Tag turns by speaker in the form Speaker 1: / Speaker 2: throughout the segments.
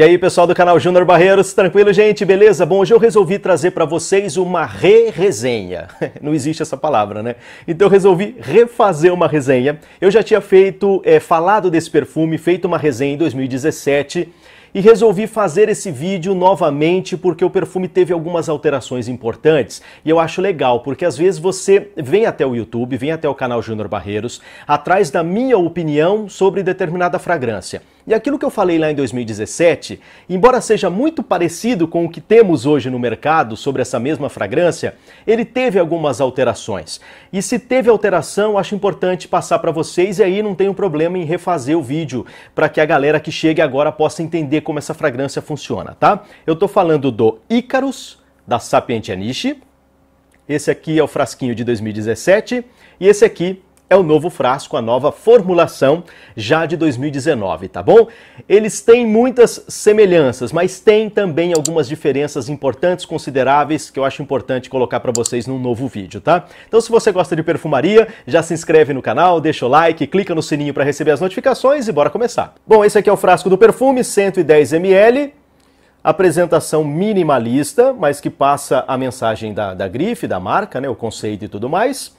Speaker 1: E aí, pessoal do canal Júnior Barreiros, tranquilo, gente? Beleza? Bom, hoje eu resolvi trazer para vocês uma re-resenha. Não existe essa palavra, né? Então eu resolvi refazer uma resenha. Eu já tinha feito, é, falado desse perfume, feito uma resenha em 2017 e resolvi fazer esse vídeo novamente porque o perfume teve algumas alterações importantes e eu acho legal porque às vezes você vem até o YouTube, vem até o canal Júnior Barreiros atrás da minha opinião sobre determinada fragrância. E aquilo que eu falei lá em 2017, embora seja muito parecido com o que temos hoje no mercado sobre essa mesma fragrância, ele teve algumas alterações. E se teve alteração, acho importante passar para vocês e aí não tem um problema em refazer o vídeo para que a galera que chegue agora possa entender entender como essa fragrância funciona, tá? Eu estou falando do Icarus, da Sapient Aniche. Esse aqui é o frasquinho de 2017 e esse aqui é o novo frasco, a nova formulação já de 2019, tá bom? Eles têm muitas semelhanças, mas tem também algumas diferenças importantes, consideráveis, que eu acho importante colocar para vocês num novo vídeo, tá? Então se você gosta de perfumaria, já se inscreve no canal, deixa o like, clica no sininho para receber as notificações e bora começar. Bom, esse aqui é o frasco do perfume, 110 ml, apresentação minimalista, mas que passa a mensagem da, da grife, da marca, né, o conceito e tudo mais.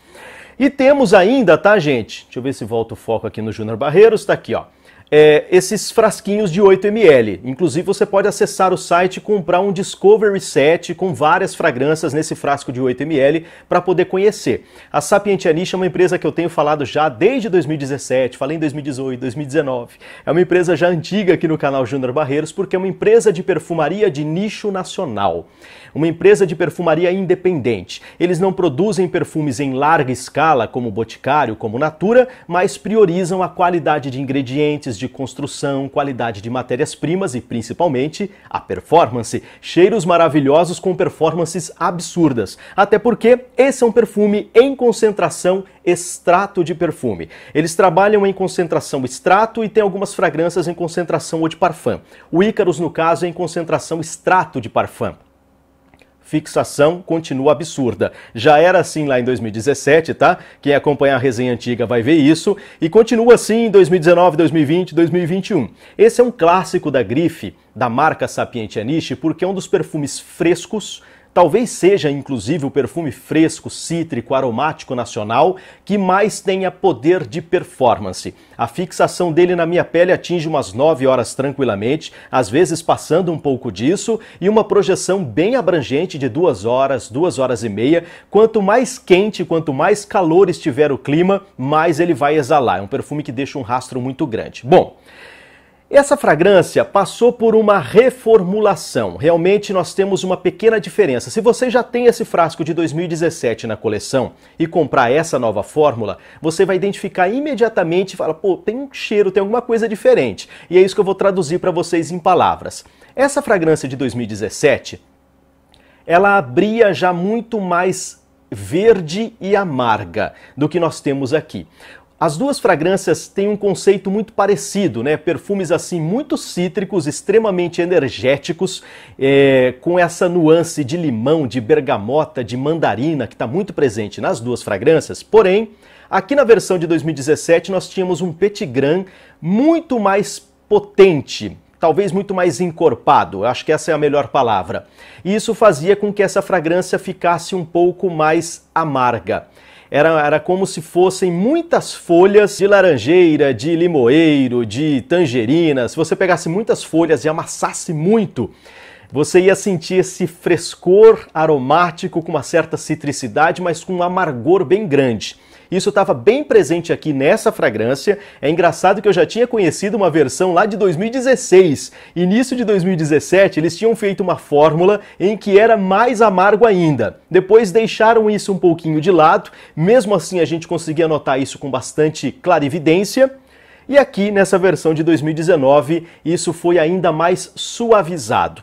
Speaker 1: E temos ainda, tá, gente? Deixa eu ver se volta o foco aqui no Júnior Barreiros. Está aqui, ó é, esses frasquinhos de 8ml. Inclusive, você pode acessar o site e comprar um Discovery Set com várias fragrâncias nesse frasco de 8ml para poder conhecer. A niche é uma empresa que eu tenho falado já desde 2017, falei em 2018, 2019. É uma empresa já antiga aqui no canal Júnior Barreiros, porque é uma empresa de perfumaria de nicho nacional. Uma empresa de perfumaria independente. Eles não produzem perfumes em larga escala, como Boticário, como Natura, mas priorizam a qualidade de ingredientes, de construção, qualidade de matérias-primas e, principalmente, a performance. Cheiros maravilhosos com performances absurdas. Até porque esse é um perfume em concentração extrato de perfume. Eles trabalham em concentração extrato e tem algumas fragrâncias em concentração ou de parfum. O Ícaros, no caso, é em concentração extrato de parfum fixação continua absurda. Já era assim lá em 2017, tá? Quem acompanhar a resenha antiga vai ver isso. E continua assim em 2019, 2020, 2021. Esse é um clássico da grife da marca Sapiente Aniche porque é um dos perfumes frescos Talvez seja inclusive o perfume fresco, cítrico, aromático nacional que mais tenha poder de performance. A fixação dele na minha pele atinge umas 9 horas tranquilamente, às vezes passando um pouco disso, e uma projeção bem abrangente de 2 horas, 2 horas e meia. Quanto mais quente, quanto mais calor estiver o clima, mais ele vai exalar. É um perfume que deixa um rastro muito grande. Bom, essa fragrância passou por uma reformulação. Realmente nós temos uma pequena diferença. Se você já tem esse frasco de 2017 na coleção e comprar essa nova fórmula, você vai identificar imediatamente e fala: pô, tem um cheiro, tem alguma coisa diferente. E é isso que eu vou traduzir para vocês em palavras. Essa fragrância de 2017 ela abria já muito mais verde e amarga do que nós temos aqui. As duas fragrâncias têm um conceito muito parecido, né? Perfumes assim muito cítricos, extremamente energéticos, é, com essa nuance de limão, de bergamota, de mandarina que está muito presente nas duas fragrâncias. Porém, aqui na versão de 2017 nós tínhamos um petit grand muito mais potente, talvez muito mais encorpado, acho que essa é a melhor palavra. E isso fazia com que essa fragrância ficasse um pouco mais amarga. Era, era como se fossem muitas folhas de laranjeira, de limoeiro, de tangerina. Se você pegasse muitas folhas e amassasse muito, você ia sentir esse frescor aromático com uma certa citricidade, mas com um amargor bem grande. Isso estava bem presente aqui nessa fragrância. É engraçado que eu já tinha conhecido uma versão lá de 2016. Início de 2017, eles tinham feito uma fórmula em que era mais amargo ainda. Depois deixaram isso um pouquinho de lado, mesmo assim a gente conseguia notar isso com bastante clarividência. E aqui nessa versão de 2019, isso foi ainda mais suavizado.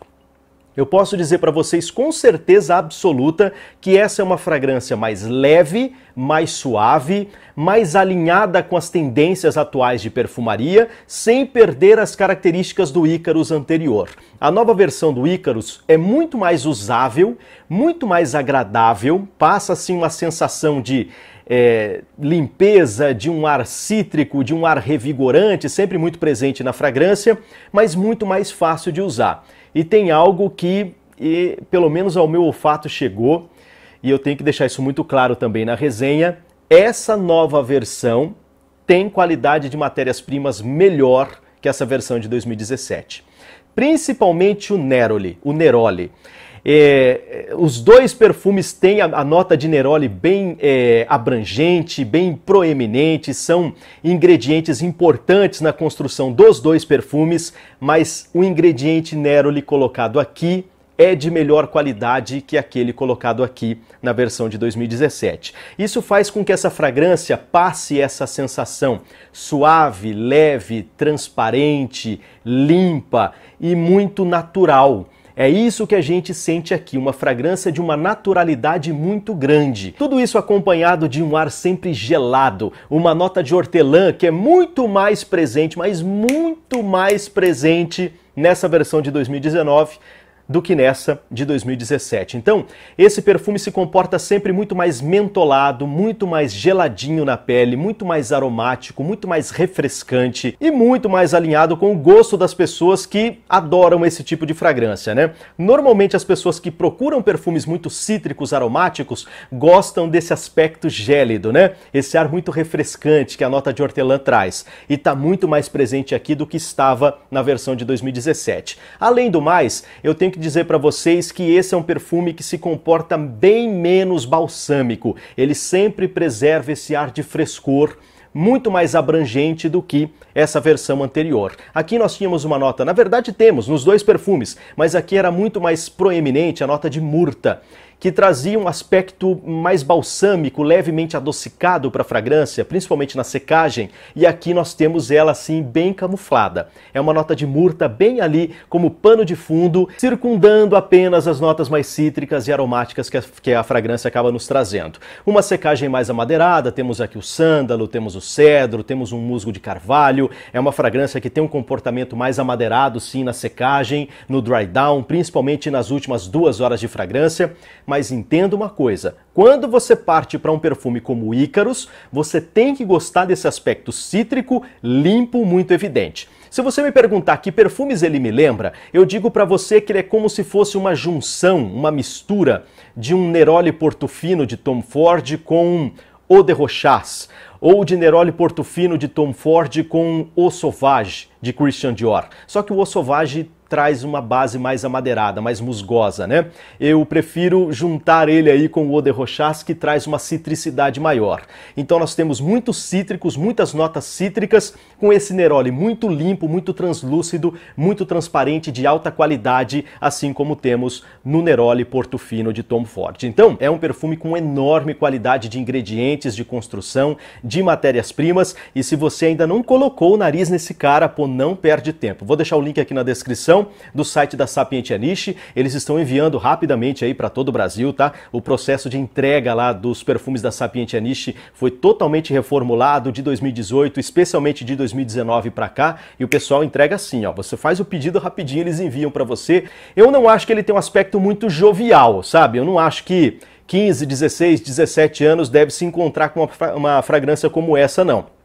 Speaker 1: Eu posso dizer para vocês com certeza absoluta que essa é uma fragrância mais leve, mais suave, mais alinhada com as tendências atuais de perfumaria, sem perder as características do Icarus anterior. A nova versão do Icarus é muito mais usável, muito mais agradável, passa assim uma sensação de é, limpeza, de um ar cítrico, de um ar revigorante, sempre muito presente na fragrância, mas muito mais fácil de usar. E tem algo que, e, pelo menos ao meu olfato, chegou, e eu tenho que deixar isso muito claro também na resenha: essa nova versão tem qualidade de matérias-primas melhor que essa versão de 2017. Principalmente o Neroli, o Neroli. É, é, os dois perfumes têm a, a nota de neroli bem é, abrangente, bem proeminente, são ingredientes importantes na construção dos dois perfumes, mas o ingrediente neroli colocado aqui é de melhor qualidade que aquele colocado aqui na versão de 2017. Isso faz com que essa fragrância passe essa sensação suave, leve, transparente, limpa e muito natural. É isso que a gente sente aqui, uma fragrância de uma naturalidade muito grande. Tudo isso acompanhado de um ar sempre gelado, uma nota de hortelã que é muito mais presente, mas muito mais presente nessa versão de 2019 do que nessa de 2017. Então, esse perfume se comporta sempre muito mais mentolado, muito mais geladinho na pele, muito mais aromático, muito mais refrescante e muito mais alinhado com o gosto das pessoas que adoram esse tipo de fragrância, né? Normalmente as pessoas que procuram perfumes muito cítricos, aromáticos, gostam desse aspecto gélido, né? Esse ar muito refrescante que a nota de hortelã traz e está muito mais presente aqui do que estava na versão de 2017. Além do mais, eu tenho que que dizer para vocês que esse é um perfume que se comporta bem menos balsâmico. Ele sempre preserva esse ar de frescor muito mais abrangente do que essa versão anterior. Aqui nós tínhamos uma nota, na verdade temos nos dois perfumes, mas aqui era muito mais proeminente a nota de murta que trazia um aspecto mais balsâmico, levemente adocicado para a fragrância, principalmente na secagem, e aqui nós temos ela assim bem camuflada. É uma nota de murta bem ali como pano de fundo, circundando apenas as notas mais cítricas e aromáticas que a, que a fragrância acaba nos trazendo. Uma secagem mais amadeirada, temos aqui o sândalo, temos o cedro, temos um musgo de carvalho, é uma fragrância que tem um comportamento mais amadeirado sim na secagem, no dry down, principalmente nas últimas duas horas de fragrância. Mas entenda uma coisa: quando você parte para um perfume como o Ícaros, você tem que gostar desse aspecto cítrico, limpo, muito evidente. Se você me perguntar que perfumes ele me lembra, eu digo para você que ele é como se fosse uma junção, uma mistura de um Neroli Portofino de Tom Ford com o de Rochas, ou de Neroli Portofino de Tom Ford com O Sauvage de Christian Dior. Só que o O Sauvage traz uma base mais amadeirada, mais musgosa, né? Eu prefiro juntar ele aí com o Eau de Rochas, que traz uma citricidade maior. Então nós temos muitos cítricos, muitas notas cítricas, com esse Neroli muito limpo, muito translúcido, muito transparente, de alta qualidade, assim como temos no Neroli Portofino de Tom Ford. Então, é um perfume com enorme qualidade de ingredientes, de construção, de matérias-primas, e se você ainda não colocou o nariz nesse cara, pô, não perde tempo. Vou deixar o link aqui na descrição, do site da Sapientia Niche. Eles estão enviando rapidamente aí para todo o Brasil, tá? O processo de entrega lá dos perfumes da Sapientia Niche foi totalmente reformulado de 2018, especialmente de 2019 para cá, e o pessoal entrega assim, ó. Você faz o pedido rapidinho, eles enviam para você. Eu não acho que ele tem um aspecto muito jovial, sabe? Eu não acho que 15, 16, 17 anos deve se encontrar com uma, uma fragrância como essa, não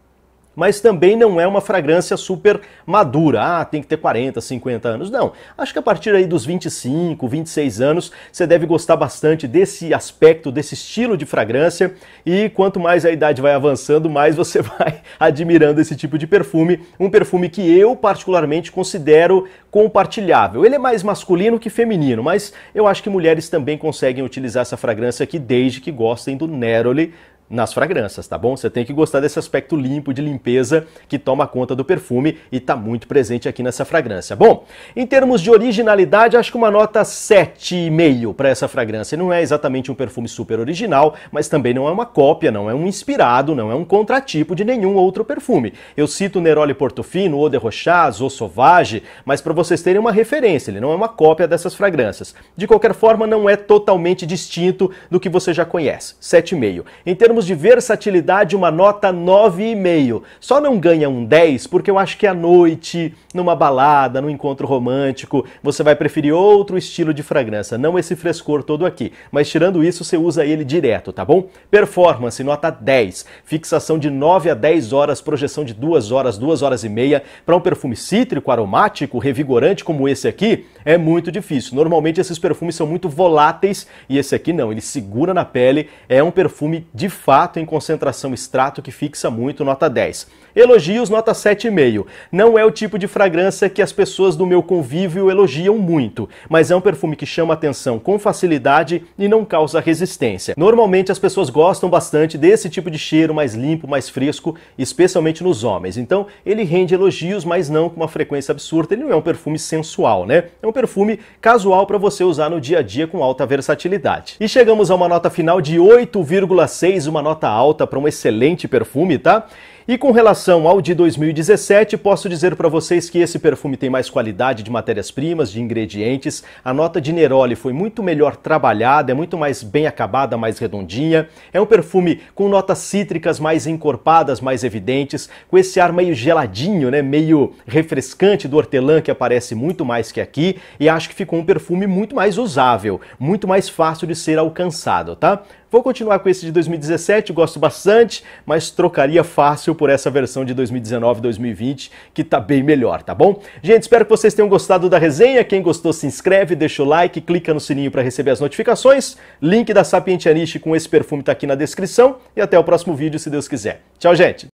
Speaker 1: mas também não é uma fragrância super madura. Ah, tem que ter 40, 50 anos. Não. Acho que a partir aí dos 25, 26 anos, você deve gostar bastante desse aspecto, desse estilo de fragrância. E quanto mais a idade vai avançando, mais você vai admirando esse tipo de perfume. Um perfume que eu particularmente considero compartilhável. Ele é mais masculino que feminino, mas eu acho que mulheres também conseguem utilizar essa fragrância aqui desde que gostem do Neroli nas fragrâncias, tá bom? Você tem que gostar desse aspecto limpo de limpeza que toma conta do perfume e tá muito presente aqui nessa fragrância. Bom, em termos de originalidade, acho que uma nota 7,5 para essa fragrância. Não é exatamente um perfume super original, mas também não é uma cópia, não é um inspirado, não é um contratipo de nenhum outro perfume. Eu cito Neroli Portofino, Eau de Rochas, ou Sauvage, mas para vocês terem uma referência, ele não é uma cópia dessas fragrâncias. De qualquer forma, não é totalmente distinto do que você já conhece. 7,5. Em termos termos de versatilidade, uma nota 9,5. Só não ganha um 10 porque eu acho que à noite, numa balada, num encontro romântico, você vai preferir outro estilo de fragrância, não esse frescor todo aqui. Mas tirando isso, você usa ele direto, tá bom? Performance, nota 10. Fixação de 9 a 10 horas, projeção de 2 horas, 2 horas e meia. Para um perfume cítrico, aromático, revigorante como esse aqui, é muito difícil. Normalmente esses perfumes são muito voláteis e esse aqui não, ele segura na pele, é um perfume de fato sulfato em concentração extrato que fixa muito, nota 10. Elogios, nota 7,5. Não é o tipo de fragrância que as pessoas do meu convívio elogiam muito, mas é um perfume que chama atenção com facilidade e não causa resistência. Normalmente as pessoas gostam bastante desse tipo de cheiro mais limpo, mais fresco, especialmente nos homens. Então ele rende elogios, mas não com uma frequência absurda. Ele não é um perfume sensual, né? É um perfume casual para você usar no dia a dia com alta versatilidade. E chegamos a uma nota final de 8,6, uma nota alta para um excelente perfume, tá? E com relação ao de 2017, posso dizer para vocês que esse perfume tem mais qualidade de matérias-primas, de ingredientes. A nota de Neroli foi muito melhor trabalhada, é muito mais bem acabada, mais redondinha. É um perfume com notas cítricas mais encorpadas, mais evidentes, com esse ar meio geladinho, né, meio refrescante do hortelã que aparece muito mais que aqui, e acho que ficou um perfume muito mais usável, muito mais fácil de ser alcançado, tá? Vou continuar com esse de 2017, gosto bastante, mas trocaria fácil por essa versão de 2019-2020, que tá bem melhor, tá bom? Gente, espero que vocês tenham gostado da resenha. Quem gostou, se inscreve, deixa o like, clica no sininho para receber as notificações. Link da Sapientianiche com esse perfume tá aqui na descrição e até o próximo vídeo, se Deus quiser. Tchau, gente!